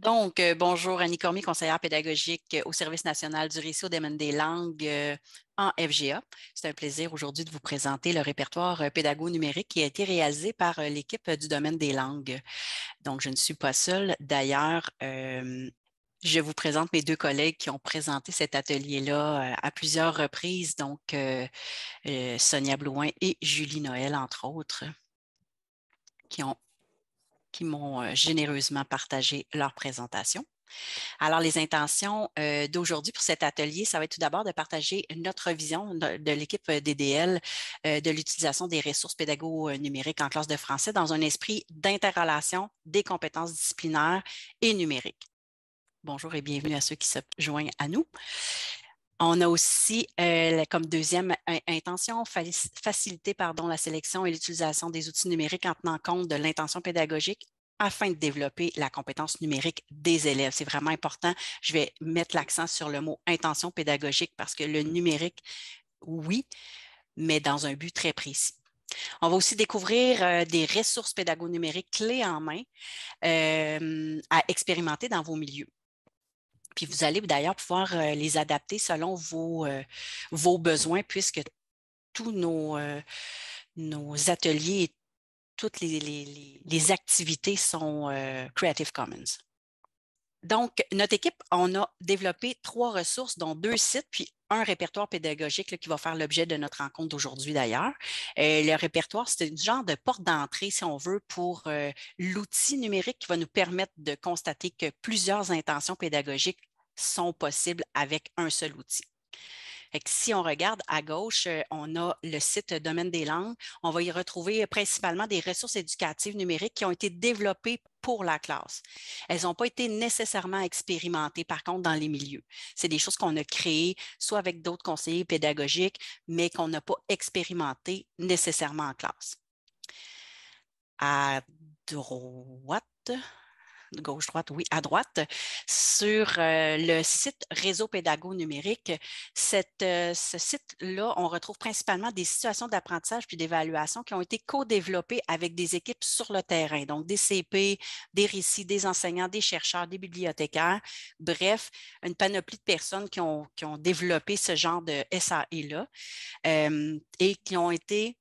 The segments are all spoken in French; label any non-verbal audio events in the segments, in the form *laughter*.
Donc, euh, bonjour Annie Cormier, conseillère pédagogique euh, au Service national du récit au domaine des langues euh, en FGA. C'est un plaisir aujourd'hui de vous présenter le répertoire pédago-numérique qui a été réalisé par l'équipe du domaine des langues. Donc, je ne suis pas seule. D'ailleurs, je vous présente mes deux collègues qui ont présenté cet atelier-là à plusieurs reprises, donc Sonia Blouin et Julie Noël, entre autres, qui ont qui m'ont généreusement partagé leur présentation. Alors, les intentions d'aujourd'hui pour cet atelier, ça va être tout d'abord de partager notre vision de, l'équipe DDL de l'utilisation des ressources pédago-numériques en classe de français dans un esprit d'interrelation des compétences disciplinaires et numériques. Bonjour et bienvenue à ceux qui se joignent à nous. On a aussi euh, comme deuxième intention, faciliter pardon, la sélection et l'utilisation des outils numériques en tenant compte de l'intention pédagogique afin de développer la compétence numérique des élèves. C'est vraiment important. Je vais mettre l'accent sur le mot intention pédagogique parce que le numérique, oui, mais dans un but très précis. On va aussi découvrir euh, des ressources pédago-numériques clés en main euh, à expérimenter dans vos milieux vous allez d'ailleurs pouvoir euh, les adapter selon vos, euh, vos besoins, puisque tous nos, euh, nos ateliers et toutes les, activités sont Creative Commons. Donc, notre équipe, on a développé trois ressources, dont deux sites, puis un répertoire pédagogique qui va faire l'objet de notre rencontre aujourd'hui d'ailleurs. le répertoire, c'est une genre de porte d'entrée, si on veut, pour l'outil numérique qui va nous permettre de constater que plusieurs intentions pédagogiques sont possibles avec un seul outil. si on regarde à gauche, euh, on a le site Domaine des langues. On va y retrouver principalement des ressources éducatives numériques qui ont été développées pour la classe. Elles n'ont pas été nécessairement expérimentées, par contre, dans les milieux. C'est des choses qu'on a créées, soit avec d'autres conseillers pédagogiques, mais qu'on n'a pas expérimentées nécessairement en classe. À droite, gauche-droite, oui, à droite, sur euh, le site Réseau Pédago Numérique. Cette, euh, ce site-là, on retrouve principalement des situations d'apprentissage puis d'évaluation qui ont été co-développées avec des équipes sur le terrain, donc des CP, des récits, des enseignants, des chercheurs, des bibliothécaires, bref, une panoplie de personnes qui ont, développé ce genre de sae là euh, et qui ont été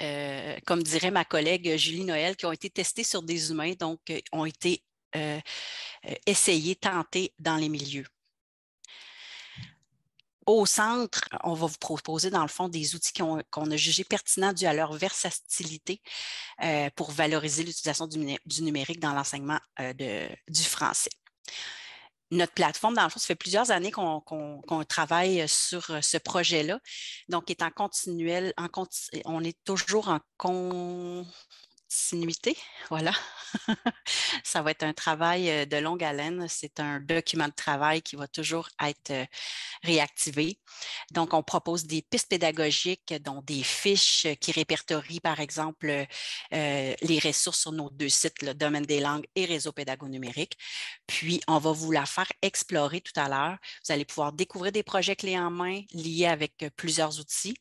euh, comme dirait ma collègue Julie Noël, qui ont été testés sur des humains, donc euh, ont été euh, euh, essayés, tentés dans les milieux. Au centre, on va vous proposer dans le fond des outils qu'on a jugés pertinents dû à leur versatilité pour valoriser l'utilisation du, du, numérique dans l'enseignement du français notre plateforme, dans le fond, ça fait plusieurs années qu'on travaille euh, sur euh, ce projet-là. Donc, est en continuel, on est toujours en con, voilà. *laughs* ça va être un travail de longue haleine. C'est un document de travail qui va toujours être réactivé. Donc, on propose des pistes pédagogiques, dont des fiches qui répertorient, par exemple, les ressources sur nos deux sites, le domaine des langues et réseau pédago-numérique. Puis, on va vous la faire explorer tout à l'heure. Vous allez pouvoir découvrir des projets clés en main liés avec plusieurs outils.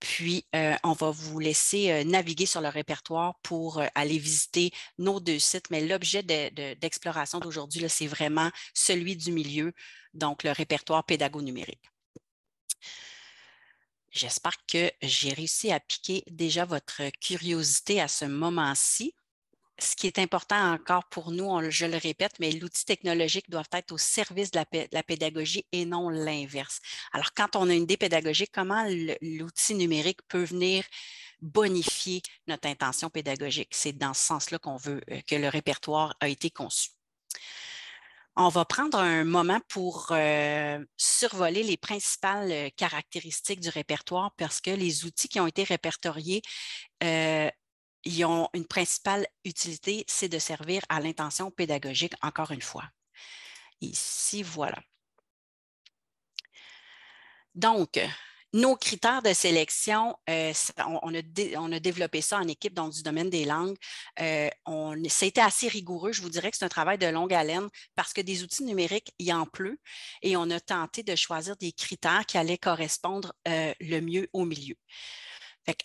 Puis, on va vous laisser naviguer sur le répertoire pour pour aller visiter nos deux sites. Mais l'objet d'exploration de, d'aujourd'hui, c'est vraiment celui du milieu, donc le répertoire pédago-numérique. J'espère que j'ai réussi à piquer déjà votre curiosité à ce moment-ci. Ce qui est important encore pour nous, je le répète, mais l'outil technologique doit être au service de la, de la pédagogie et non l'inverse. Alors, quand on a une idée pédagogique, comment l'outil numérique peut venir bonifier notre intention pédagogique. C'est dans ce sens-là qu'on veut euh, que le répertoire a été conçu. On va prendre un moment pour euh, survoler les principales euh, caractéristiques du répertoire parce que les outils qui ont été répertoriés, ont une principale utilité, c'est de servir à l'intention pédagogique, encore une fois. Ici, voilà. Donc, nos critères de sélection, euh, on, a développé ça en équipe dans du domaine des langues. Euh, on, c'était assez rigoureux. Je vous dirais que c'est un travail de longue haleine parce que des outils numériques, il en pleut. Et on a tenté de choisir des critères qui allaient correspondre euh, le mieux au milieu.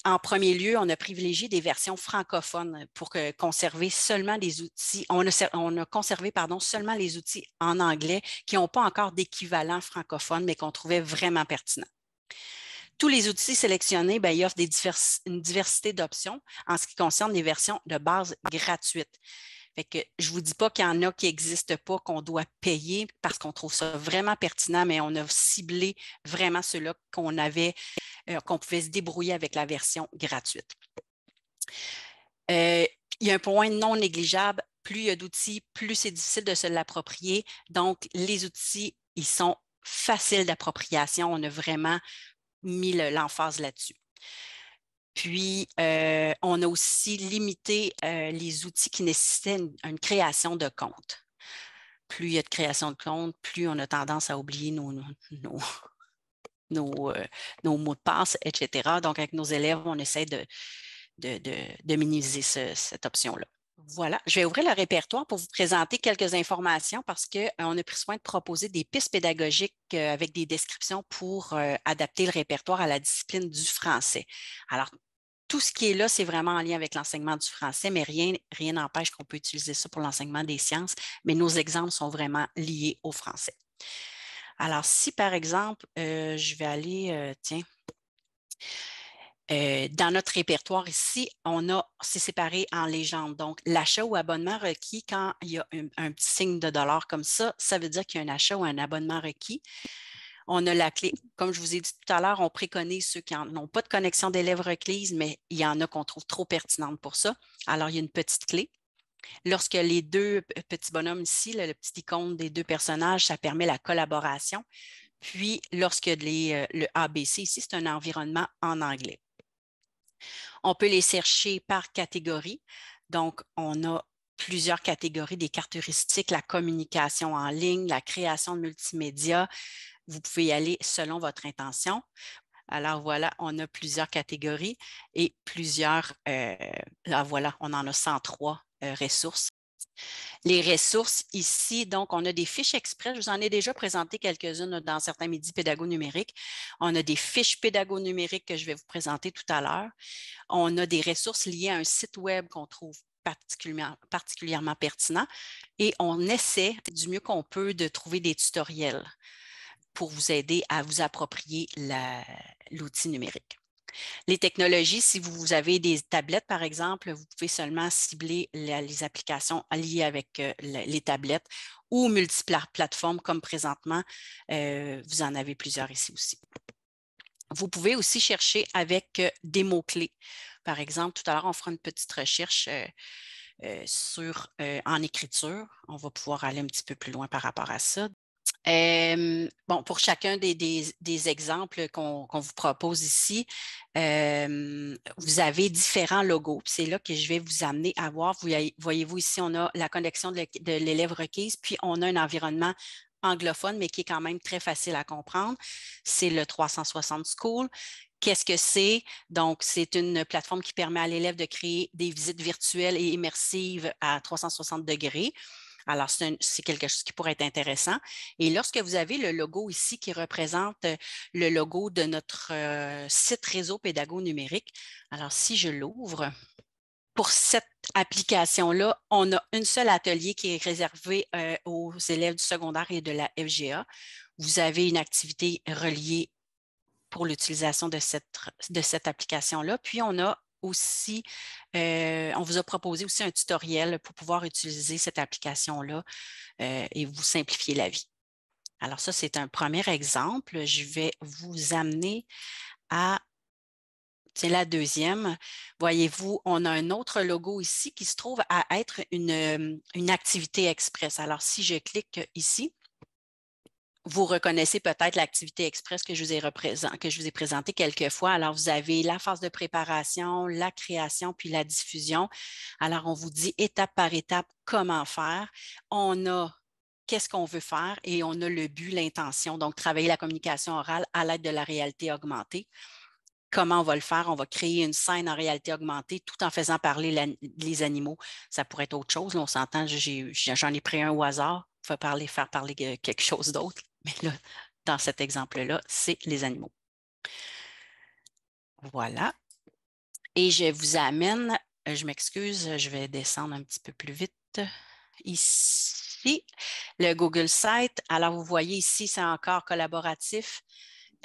en premier lieu, on a privilégié des versions francophones pour conserver seulement les outils. On a, on a conservé pardon, seulement les outils en anglais qui n'ont pas encore d'équivalent francophone, mais qu'on trouvait vraiment pertinent. Tous les outils sélectionnés, ben, ils offrent une diversité d'options en ce qui concerne les versions de base gratuites. Fait je ne vous dis pas qu'il y en a qui n'existent pas, qu'on doit payer parce qu'on trouve ça vraiment pertinent, mais on a ciblé vraiment ceux-là qu'on avait, euh, qu'on pouvait se débrouiller avec la version gratuite. Euh, il y a un point non négligeable. Plus il y a d'outils, plus c'est difficile de se l'approprier. Donc, les outils, ils sont faciles d'appropriation. On a vraiment mis l'emphase là-dessus. Puis, euh, on a aussi limité euh, les outils qui nécessitaient une, création de compte. Plus il y a de création de compte, plus on a tendance à oublier nos, euh, mots de passe, etc. Donc, avec nos élèves, on essaie de, minimiser cette option-là. Voilà, je vais ouvrir le répertoire pour vous présenter quelques informations parce qu'on euh, on a pris soin de proposer des pistes pédagogiques euh, avec des descriptions pour euh, adapter le répertoire à la discipline du français. Alors, tout ce qui est là, c'est vraiment en lien avec l'enseignement du français, mais rien rien n'empêche qu'on peut utiliser ça pour l'enseignement des sciences, mais nos exemples sont vraiment liés au français. Alors, si par exemple, je vais aller, tiens, euh, dans notre répertoire ici, on a, c'est séparé en légende. Donc, l'achat ou abonnement requis, quand il y a un, petit signe de dollar comme ça, ça veut dire qu'il y a un achat ou un abonnement requis. On a la clé, comme je vous ai dit tout à l'heure, on préconise ceux qui n'ont pas de connexion d'élèves requises, mais il y en a qu'on trouve trop pertinentes pour ça. Alors, il y a une petite clé. Lorsque les deux petits bonhommes ici, le, petit icône des deux personnages, ça permet la collaboration. Puis, lorsque euh, le ABC ici, c'est un environnement en anglais. On peut les chercher par catégorie. Donc, on a plusieurs catégories des caractéristiques, la communication en ligne, la création de multimédia. Vous pouvez y aller selon votre intention. Alors voilà, on a plusieurs catégories et plusieurs, là euh, ah, voilà, on en a 103 euh, ressources les ressources ici. Donc, on a des fiches exprès. Je vous en ai déjà présenté quelques-unes dans certains midis pédago-numériques. On a des fiches pédago-numériques que je vais vous présenter tout à l'heure. On a des ressources liées à un site web qu'on trouve particulièrement, particulièrement pertinent et on essaie du mieux qu'on peut de trouver des tutoriels pour vous aider à vous approprier l'outil numérique. Les technologies, si vous avez des tablettes, par exemple, vous pouvez seulement cibler les applications liées avec euh, les tablettes ou multiples plateformes comme présentement. Euh, vous en avez plusieurs ici aussi. Vous pouvez aussi chercher avec euh, des mots-clés. Par exemple, tout à l'heure, on fera une petite recherche sur, en écriture. On va pouvoir aller un petit peu plus loin par rapport à ça bon, pour chacun des, exemples qu'on vous propose ici, vous avez différents logos. C'est là que je vais vous amener à voir. Voyez-vous ici, on a la connexion de l'élève requise, puis on a un environnement anglophone, mais qui est quand même très facile à comprendre. C'est le 360 School. Qu'est-ce que c'est? Donc, c'est une plateforme qui permet à l'élève de créer des visites virtuelles et immersives à 360 degrés. Alors, c'est quelque chose qui pourrait être intéressant. Et lorsque vous avez le logo ici qui représente euh, le logo de notre euh, site réseau pédago numérique, alors si je l'ouvre, pour cette application-là, on a un seul atelier qui est réservé euh, aux élèves du secondaire et de la FGA. Vous avez une activité reliée pour l'utilisation de cette, de cette application-là. Puis, on a aussi, euh, on vous a proposé aussi un tutoriel pour pouvoir utiliser cette application-là euh, et vous simplifier la vie. Alors ça, c'est un premier exemple. Je vais vous amener à c'est la deuxième. Voyez-vous, on a un autre logo ici qui se trouve à être une, une activité express. Alors, si je clique ici, vous reconnaissez peut-être l'activité express que je vous ai, que présentée quelques fois. Alors, vous avez la phase de préparation, la création, puis la diffusion. Alors, on vous dit étape par étape comment faire. On a qu'est-ce qu'on veut faire et on a le but, l'intention. Donc, travailler la communication orale à l'aide de la réalité augmentée. Comment on va le faire? On va créer une scène en réalité augmentée tout en faisant parler les animaux. Ça pourrait être autre chose. on s'entend, j'en ai, pris un au hasard. Faire parler, faire parler euh, quelque chose d'autre. Mais là, dans cet exemple-là, c'est les animaux. Voilà. Et je vous amène, euh, je m'excuse, je vais descendre un petit peu plus vite ici, le Google Site. Alors, vous voyez ici, c'est encore collaboratif.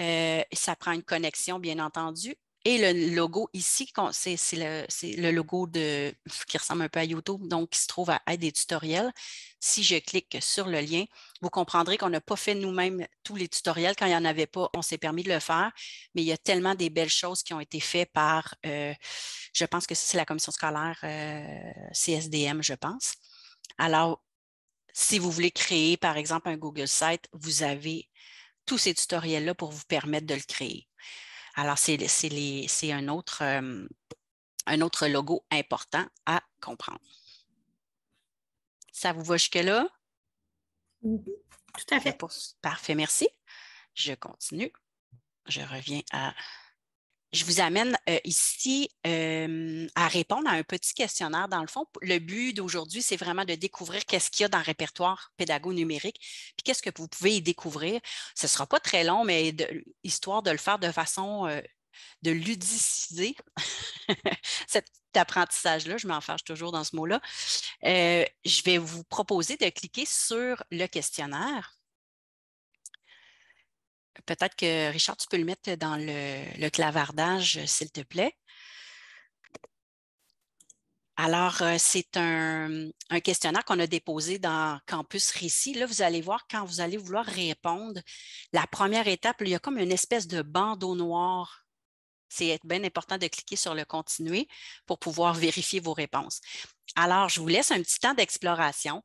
Euh, ça prend une connexion, bien entendu. Et le logo ici, c'est le, logo *laughs* qui ressemble un peu à YouTube, donc qui se trouve à Aide des tutoriels. Si je clique sur le lien, vous comprendrez qu'on n'a pas fait nous-mêmes tous les tutoriels. Quand il n'y en avait pas, on s'est permis de le faire, mais il y a tellement des belles choses qui ont été faites par, euh, je pense que c'est la commission scolaire euh, CSDM, je pense. Alors, si vous voulez créer, par exemple, un Google Site, vous avez tous ces tutoriels-là pour vous permettre de le créer. Alors, c'est un autre, un autre logo important à comprendre. Ça vous va jusque-là? Tout à fait. Parfait, merci. Je continue. Je reviens à je vous amène euh, ici euh, à répondre à un petit questionnaire. Dans le fond, le but d'aujourd'hui, c'est vraiment de découvrir qu'est-ce qu'il y a dans le répertoire pédago numérique, puis qu'est-ce que vous pouvez y découvrir. Ce ne sera pas très long, mais histoire de le faire de façon euh, de ludiciser *laughs* cet apprentissage-là, je m'en fâche toujours dans ce mot-là, je vais vous proposer de cliquer sur le questionnaire. Peut-être que Richard, tu peux le mettre dans le, clavardage, s'il te plaît. Alors, euh, c'est un, questionnaire qu'on a déposé dans Campus Récit. Là, vous allez voir, quand vous allez vouloir répondre, la première étape, il y a comme une espèce de bandeau noir. C'est bien important de cliquer sur le continuer pour pouvoir vérifier vos réponses. Alors, je vous laisse un petit temps d'exploration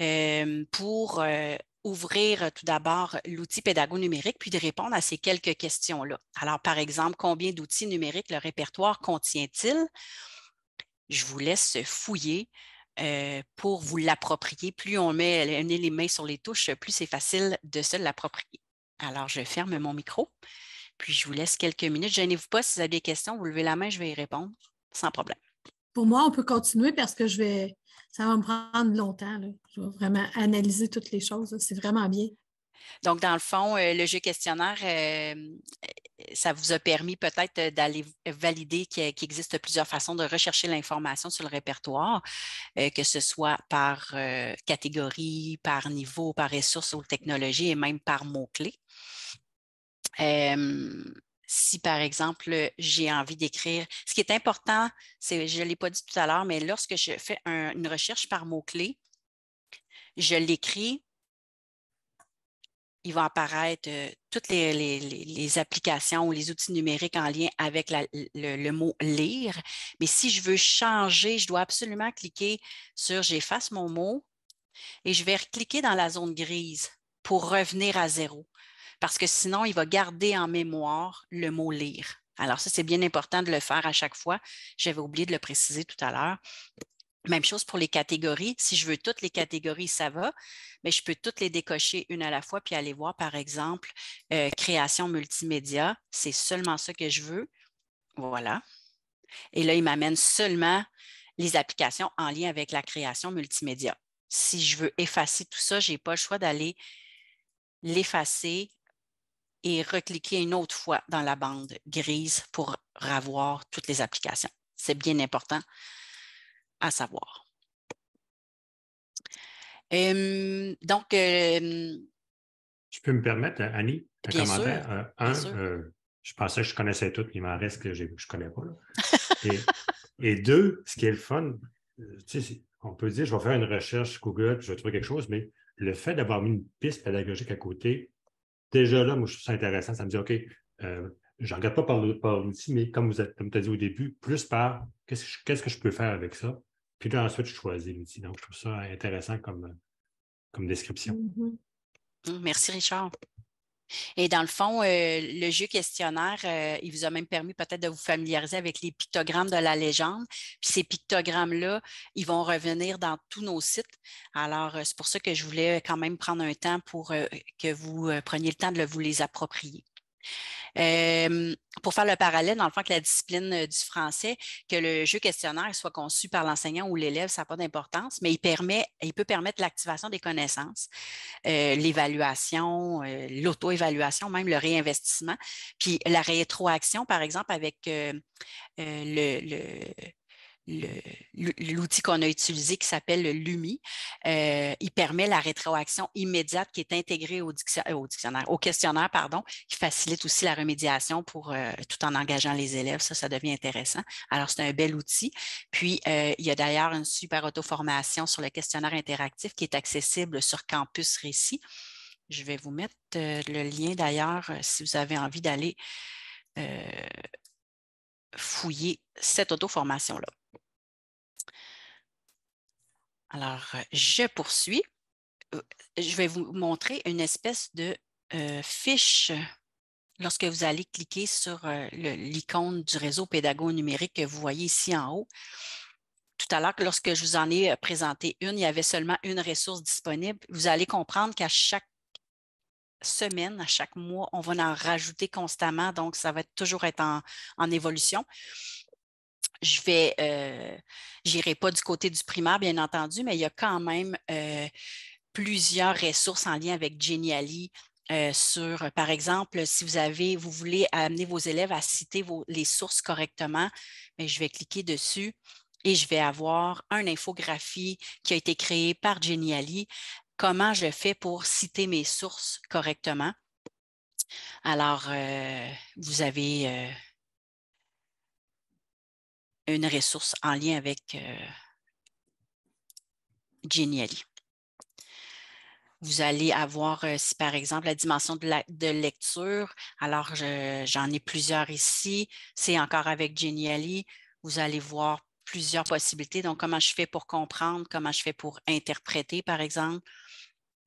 euh, pour euh, ouvrir tout d'abord l'outil pédago-numérique, puis de répondre à ces quelques questions-là. Alors, par exemple, combien d'outils numériques le répertoire contient-il? Je vous laisse fouiller pour vous l'approprier. Plus on met les mains sur les touches, plus c'est facile de se l'approprier. Alors, je ferme mon micro, puis je vous laisse quelques minutes. Gênez-vous pas si vous avez des questions, vous levez la main, je vais y répondre sans problème. Pour moi, on peut continuer parce que je vais, ça va me prendre longtemps. Je vais vraiment analyser toutes les choses. C'est vraiment bien. Donc, dans le fond, euh, le jeu questionnaire, euh, euh, ça vous a permis peut-être d'aller valider qu'il existe plusieurs façons de rechercher l'information sur le répertoire, que ce soit par catégorie, par niveau, par ressources ou technologie et même par mots-clés si, par exemple, euh, j'ai envie d'écrire. Ce qui est important, c'est, je ne l'ai pas dit tout à l'heure, mais lorsque je fais une recherche par mots-clés, je l'écris, il va apparaître euh, toutes les, applications ou les outils numériques en lien avec le, mot lire. Mais si je veux changer, je dois absolument cliquer sur j'efface mon mot et je vais cliquer dans la zone grise pour revenir à zéro parce que sinon, il va garder en mémoire le mot lire. Alors, ça, c'est bien important de le faire à chaque fois. J'avais oublié de le préciser tout à l'heure. Même chose pour les catégories. Si je veux toutes les catégories, ça va, mais je peux toutes les décocher une à la fois puis aller voir, par exemple, euh, création multimédia. C'est seulement ça que je veux. Voilà. Et là, il m'amène seulement les applications en lien avec la création multimédia. Si je veux effacer tout ça, je n'ai pas le choix d'aller l'effacer et recliquer une autre fois dans la bande grise pour avoir toutes les applications. C'est bien important à savoir. donc, je tu peux me permettre, euh, Annie, un bien commentaire? Euh, un, euh, je pensais que je connaissais tout, mais il m'en reste que je ne connais pas. *laughs* et, deux, ce qui est le fun, on peut dire, je vais faire une recherche Google, je vais trouver quelque chose, mais le fait d'avoir mis une piste pédagogique à côté, Déjà là, moi, je trouve ça intéressant. Ça me dit, OK, euh, je ne regarde pas par, l'outil, mais comme, vous êtes, comme tu as dit au début, plus par qu'est-ce que, je, peux faire avec ça. Puis là, ensuite, je choisis l'outil. Donc, je trouve ça intéressant comme, comme description. Mm-hmm. Mm, merci, Richard. Et dans le fond, euh, le jeu questionnaire, euh, il vous a même permis peut-être de vous familiariser avec les pictogrammes de la légende. ces pictogrammes-là, ils vont revenir dans tous nos sites. Alors, euh, c'est pour ça que je voulais quand même prendre un temps pour que vous preniez le temps de vous les approprier pour faire le parallèle, dans le fond, que la discipline euh, du français, que le jeu questionnaire soit conçu par l'enseignant ou l'élève, ça n'a pas d'importance, mais il, permet, il peut permettre l'activation des connaissances, euh, l'évaluation, euh, l'auto-évaluation, même le réinvestissement, puis la rétroaction, par exemple, avec le l'outil qu'on a utilisé qui s'appelle le LUMI. Euh, il permet la rétroaction immédiate qui est intégrée au, euh, au, questionnaire, pardon, qui facilite aussi la remédiation pour euh, tout en engageant les élèves. Ça, ça devient intéressant. Alors, c'est un bel outil. Puis, il y a d'ailleurs une super auto-formation sur le questionnaire interactif qui est accessible sur Campus Récit. Je vais vous mettre le lien d'ailleurs si vous avez envie d'aller fouiller cette auto-formation-là. Alors, euh, je poursuis. Euh, je vais vous montrer une espèce de euh, fiche lorsque vous allez cliquer sur l'icône du réseau pédago numérique que vous voyez ici en haut. Tout à l'heure, lorsque je vous en ai présenté une, il y avait seulement une ressource disponible. Vous allez comprendre qu'à chaque semaine, à chaque mois, on va en rajouter constamment, donc ça va toujours être en évolution je vais, euh, j'irai pas du côté du primaire, bien entendu, mais il y a quand même euh, plusieurs ressources en lien avec Geniali. Euh, sur, par exemple, si vous avez, vous voulez amener vos élèves à citer les sources correctement, je vais cliquer dessus et je vais avoir une infographie qui a été créée par Geniali. Comment je fais pour citer mes sources correctement? Alors, vous avez une ressource en lien avec euh, Geniali. Vous allez avoir, euh, si par exemple, la dimension de, lecture, alors j'en ai plusieurs ici, c'est encore avec Geniali, vous allez voir plusieurs possibilités. Donc, comment je fais pour comprendre, comment je fais pour interpréter, par exemple.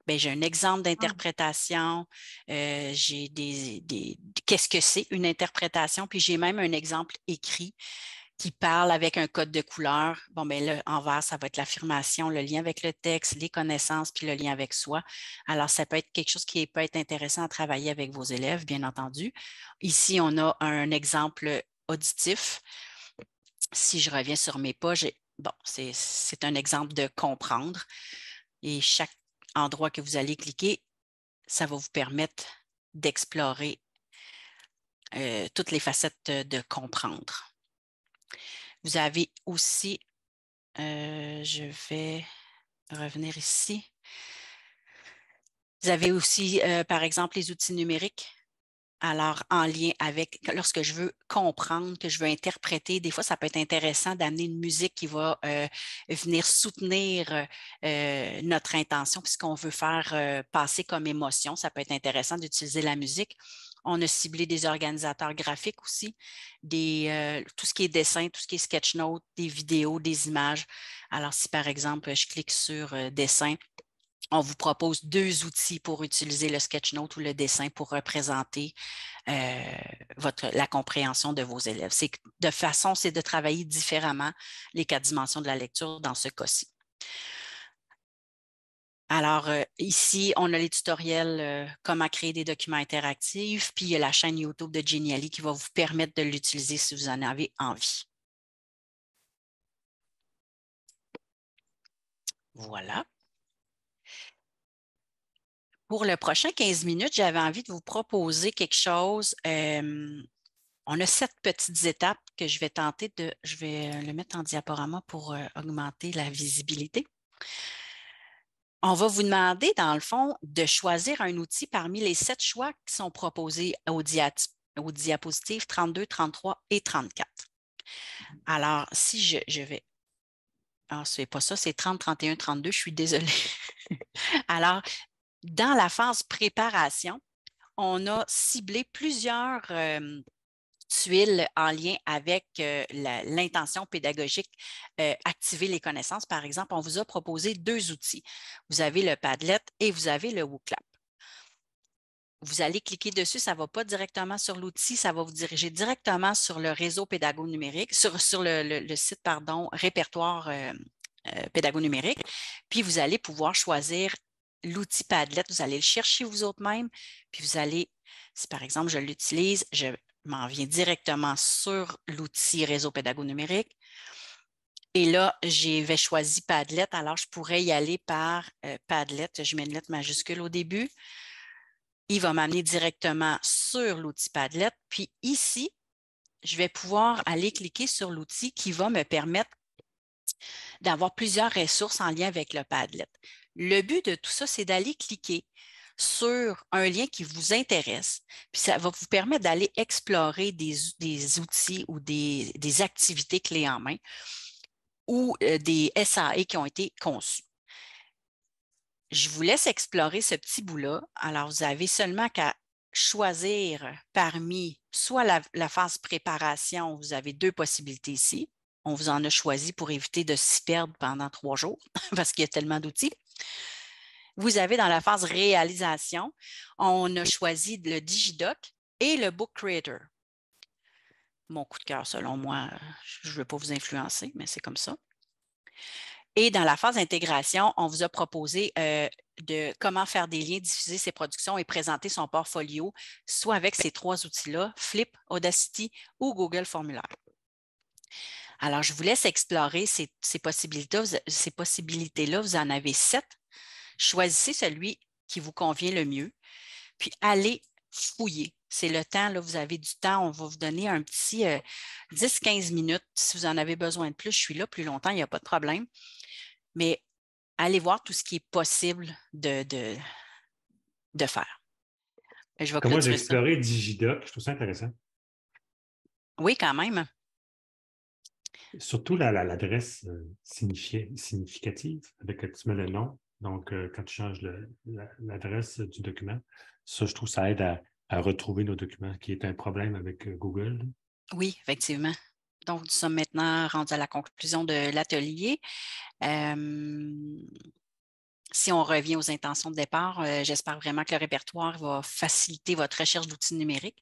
Ben, j'ai un exemple ah. d'interprétation, euh, j'ai des, des qu'est-ce que c'est une interprétation, puis j'ai même un exemple écrit qui parle avec un code de couleur, bon, ben là, en vert, ça va être l'affirmation, le lien avec le texte, les connaissances, puis le lien avec soi. Alors, ça peut être quelque chose qui peut être intéressant à travailler avec vos élèves, bien entendu. Ici, on a un exemple auditif. Si je reviens sur mes pages, bon, c'est un exemple de comprendre. Et chaque endroit que vous allez cliquer, ça va vous permettre d'explorer euh, toutes les facettes de comprendre. Vous avez aussi, euh, je vais revenir ici. Vous avez aussi, euh, par exemple, les outils numériques. Alors, en lien avec, lorsque je veux comprendre, que je veux interpréter, des fois, ça peut être intéressant d'amener une musique qui va euh, venir soutenir notre intention, puisqu'on veut faire passer comme émotion. Ça peut être intéressant d'utiliser la musique. On a ciblé des organisateurs graphiques aussi, euh, tout ce qui est dessin, tout ce qui est sketchnote, des vidéos, des images. Alors, si par exemple, je clique sur euh, dessin, on vous propose deux outils pour utiliser le sketchnote ou le dessin pour représenter euh, votre, la compréhension de vos élèves. C'est de façon, c'est de travailler différemment les quatre dimensions de la lecture dans ce cas-ci. Alors, euh, ici, on a les tutoriels euh, comment créer des documents interactifs, puis il y a la chaîne YouTube de Geniali qui va vous permettre de l'utiliser si vous en avez envie. Voilà. Pour le prochain 15 minutes, j'avais envie de vous proposer quelque chose. Euh, on a sept petites étapes que je vais tenter de... Je vais le mettre en diaporama pour augmenter la visibilité. On va vous demander, dans le fond, de choisir un outil parmi les sept choix qui sont proposés aux diapositives 32, 33 et 34. Alors, si je, vais... Ah, ce n'est pas ça, c'est 30, 31, 32, je suis désolée. *laughs* Alors, dans la phase préparation, on a ciblé plusieurs... Euh, en lien avec euh, l'intention pédagogique euh, Activer les connaissances. Par exemple, on vous a proposé deux outils. Vous avez le Padlet et vous avez le WooClap. Vous allez cliquer dessus, ça ne va pas directement sur l'outil, ça va vous diriger directement sur le réseau pédago-numérique, sur, le, site, pardon, répertoire euh, pédago-numérique. Puis vous allez pouvoir choisir l'outil Padlet, vous allez le chercher vous autres même, puis vous allez, si par exemple je l'utilise, je m'en vient directement sur l'outil réseau pédago-numérique. Et là, j'avais choisi Padlet. Alors, je pourrais y aller par euh, Padlet. Je mets une lettre majuscule au début. Il va m'amener directement sur l'outil Padlet. Puis ici, je vais pouvoir aller cliquer sur l'outil qui va me permettre d'avoir plusieurs ressources en lien avec le Padlet. Le but de tout ça, c'est d'aller cliquer sur un lien qui vous intéresse, puis ça va vous permettre d'aller explorer des, outils ou des, activités clés en main ou euh, des SAE qui ont été conçus. Je vous laisse explorer ce petit bout-là. Alors, vous avez seulement qu'à choisir parmi soit la, la, phase préparation, vous avez deux possibilités ici. On vous en a choisi pour éviter de s'y perdre pendant trois jours *laughs* parce qu'il y a tellement d'outils. Vous avez dans la phase réalisation, on a choisi le Digidoc et le Book Creator. Mon coup de cœur, selon moi, euh, je ne veux pas vous influencer, mais c'est comme ça. Et dans la phase intégration, on vous a proposé euh, de comment faire des liens, diffuser ses productions et présenter son portfolio, soit avec ces trois outils-là, Flip, Audacity ou Google Formulaire. Alors, je vous laisse explorer ces, possibilités Ces possibilités, -là. Vous en avez sept Choisissez celui qui vous convient le mieux, puis allez fouiller. C'est le temps, là, vous avez du temps. On va vous donner un petit 10-15 euh, minutes. Si vous en avez besoin de plus, je suis là plus longtemps, il n'y a pas de problème. Mais allez voir tout ce qui est possible de, de, faire. Je vais Comment Digidoc, je trouve ça intéressant. Oui, quand même. Surtout l'adresse euh, significative avec tu mets le nom, donc, euh, quand tu changes l'adresse du document, ça, je trouve, ça aide à, retrouver nos documents, qui est un problème avec euh, Google. Oui, effectivement. Donc, nous sommes maintenant rendus à la conclusion de l'atelier. Euh, si on revient aux intentions de départ, euh, j'espère vraiment que le répertoire va faciliter votre recherche d'outils numériques,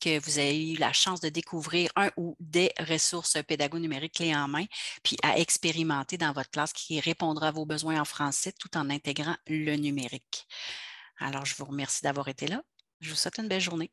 que vous avez eu la chance de découvrir un ou des ressources pédagogiques numériques clés en main, puis à expérimenter dans votre classe qui répondra à vos besoins en français tout en intégrant le numérique. Alors, je vous remercie d'avoir été là. Je vous souhaite une belle journée.